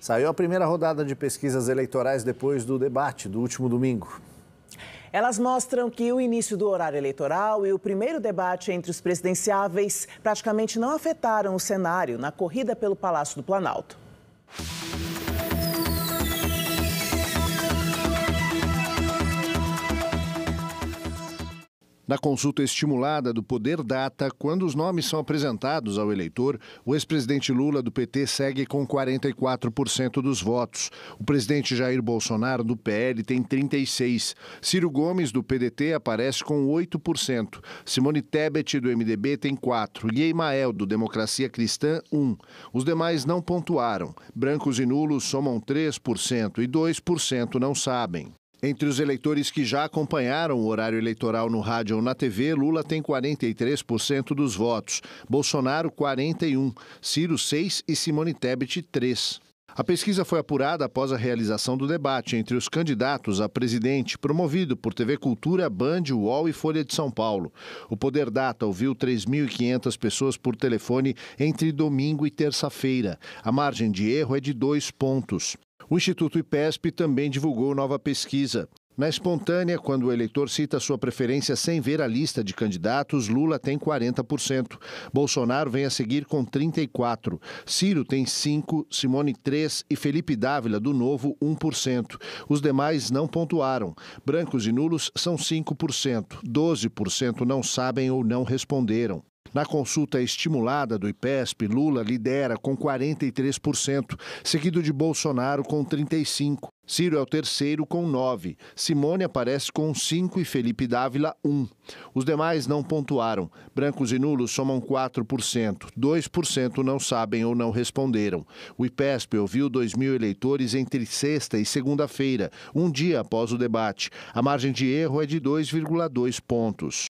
Saiu a primeira rodada de pesquisas eleitorais depois do debate do último domingo. Elas mostram que o início do horário eleitoral e o primeiro debate entre os presidenciáveis praticamente não afetaram o cenário na corrida pelo Palácio do Planalto. Na consulta estimulada do Poder Data, quando os nomes são apresentados ao eleitor, o ex-presidente Lula do PT segue com 44% dos votos. O presidente Jair Bolsonaro do PL tem 36%. Ciro Gomes do PDT aparece com 8%. Simone Tebet do MDB tem 4%. E do Democracia Cristã, 1%. Os demais não pontuaram. Brancos e nulos somam 3% e 2% não sabem. Entre os eleitores que já acompanharam o horário eleitoral no rádio ou na TV, Lula tem 43% dos votos, Bolsonaro 41%, Ciro 6% e Simone Tebet 3%. A pesquisa foi apurada após a realização do debate entre os candidatos a presidente, promovido por TV Cultura, Band, UOL e Folha de São Paulo. O Poder Data ouviu 3.500 pessoas por telefone entre domingo e terça-feira. A margem de erro é de dois pontos. O Instituto IPESP também divulgou nova pesquisa. Na espontânea, quando o eleitor cita sua preferência sem ver a lista de candidatos, Lula tem 40%. Bolsonaro vem a seguir com 34%. Ciro tem 5%, Simone 3% e Felipe Dávila, do Novo, 1%. Os demais não pontuaram. Brancos e nulos são 5%. 12% não sabem ou não responderam. Na consulta estimulada do IPESP, Lula lidera com 43%, seguido de Bolsonaro com 35%. Ciro é o terceiro com 9. Simone aparece com 5 e Felipe Dávila 1. Os demais não pontuaram. Brancos e nulos somam 4%. 2% não sabem ou não responderam. O IPESP ouviu 2 mil eleitores entre sexta e segunda-feira, um dia após o debate. A margem de erro é de 2,2 pontos.